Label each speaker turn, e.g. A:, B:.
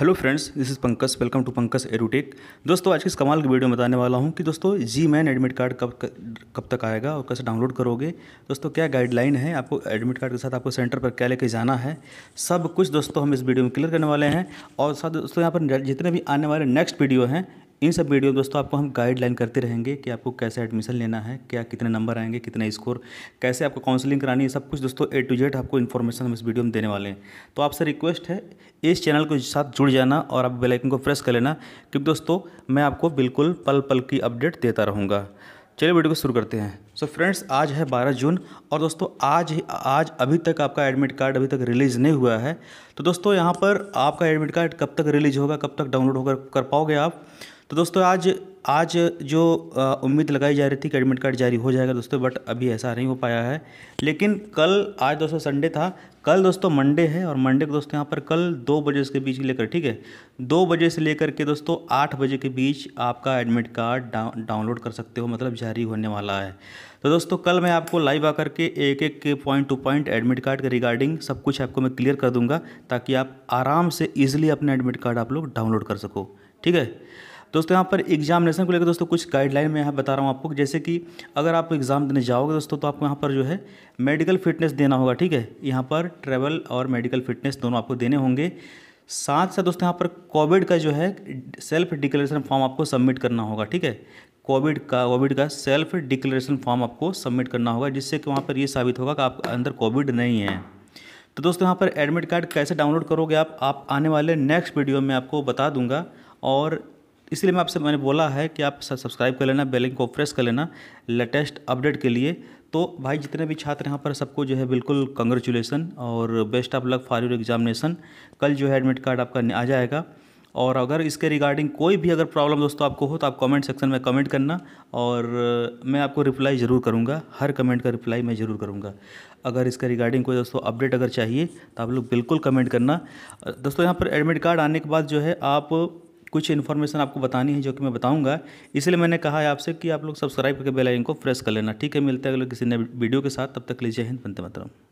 A: hello friends this is Pankaj welcome to Pankaj Aerotech दोस्तों आज के इस कमाल की वीडियो में बताने वाला हूं कि दोस्तों जी मैन एडमिट कार्ड कब कब तक आएगा और कैसे डाउनलोड करोगे दोस्तों क्या गाइडलाइन है आपको एडमिट कार्ड के साथ आपको सेंटर पर क्या लेके जाना है सब कुछ दोस्तों हम इस वीडियो में क्लियर करने वाले हैं और साथ दोस्तों यहाँ पर जितने भी आने वाले नेक्स्ट वीडियो हैं इन सब वीडियो दोस्तों आपको हम गाइडलाइन करते रहेंगे कि आपको कैसे एडमिशन लेना है क्या कितने नंबर आएंगे कितना स्कोर कैसे आपको काउंसलिंग करानी है सब कुछ दोस्तों ए टू जेड आपको इन्फॉर्मेशन हम इस वीडियो में देने वाले हैं तो आपसे रिक्वेस्ट है इस चैनल के साथ जुड़ जाना और आप बेलाइकन को प्रेस कर लेना क्योंकि दोस्तों मैं आपको बिल्कुल पल पल की अपडेट देता रहूँगा चलिए वीडियो को शुरू करते हैं सो so फ्रेंड्स आज है 12 जून और दोस्तों आज ही आज अभी तक आपका एडमिट कार्ड अभी तक रिलीज़ नहीं हुआ है तो दोस्तों यहाँ पर आपका एडमिट कार्ड कब तक रिलीज होगा कब तक डाउनलोड होकर कर पाओगे आप तो दोस्तों आज आज जो उम्मीद लगाई जा रही थी कि एडमिट कार्ड जारी हो जाएगा दोस्तों बट अभी ऐसा नहीं हो पाया है लेकिन कल आज दोस्तों संडे था कल दोस्तों मंडे है और मंडे को दोस्तों यहाँ पर कल दो बजे के बीच लेकर ठीक है दो बजे से लेकर के दोस्तों आठ बजे के बीच आपका एडमिट कार्ड डाउनलोड कर सकते हो मतलब जारी होने वाला है तो दोस्तों कल मैं आपको लाइव आकर के एक एक के point to point admit card के रिगार्डिंग सब कुछ आपको मैं क्लियर कर दूंगा ताकि आप आराम से ईजिली अपना एडमिट कार्ड आप लोग डाउनलोड कर सको ठीक है दोस्तों यहाँ पर एग्जामिनेशन को लेकर दोस्तों कुछ गाइडलाइन मैं यहाँ बता रहा हूँ आपको जैसे कि अगर आप एग्ज़ाम देने जाओगे दोस्तों तो आपको यहाँ पर जो है मेडिकल फिटनेस देना होगा ठीक है यहाँ पर ट्रेवल और मेडिकल फिटनेस दोनों आपको देने होंगे साथ साथ दोस्तों यहाँ पर कोविड का जो है सेल्फ डिक्लेरेशन फॉर्म आपको सबमिट करना होगा ठीक है कोविड का कोविड का सेल्फ डिक्लेरेशन फॉर्म आपको सबमिट करना होगा जिससे कि वहाँ पर ये साबित होगा कि आपके अंदर कोविड नहीं है तो दोस्तों यहाँ पर एडमिट कार्ड कैसे डाउनलोड करोगे आप आप आने वाले नेक्स्ट वीडियो में आपको बता दूंगा और इसलिए मैं आपसे मैंने बोला है कि आप सब्सक्राइब कर लेना बेलिंग को प्रेस कर लेना लेटेस्ट अपडेट के लिए तो भाई जितने भी छात्र यहाँ पर सबको जो है बिल्कुल कंग्रेचुलेसन और best of luck for your examination कल जो है एडमिट कार्ड आपका आ जाएगा और अगर इसके रिगार्डिंग कोई भी अगर प्रॉब्लम दोस्तों आपको हो तो आप कमेंट सेक्शन में कमेंट करना और मैं आपको रिप्लाई ज़रूर करूँगा हर कमेंट का रिप्लाई मैं ज़रूर करूँगा अगर इसके रिगार्डिंग कोई दोस्तों अपडेट अगर चाहिए तो आप लोग बिल्कुल कमेंट करना दोस्तों यहाँ पर एडमिट कार्ड आने के बाद जो है आप कुछ इन्फॉर्मेशन आपको बतानी है जो कि मैं बताऊंगा इसलिए मैंने कहा है आपसे कि आप लोग सब्सक्राइब करके बेल आइकन को प्रेस कर लेना ठीक है मिलते हैं अगले किसी नए वीडियो के साथ तब तक लीजिए हिंद पंत मतरम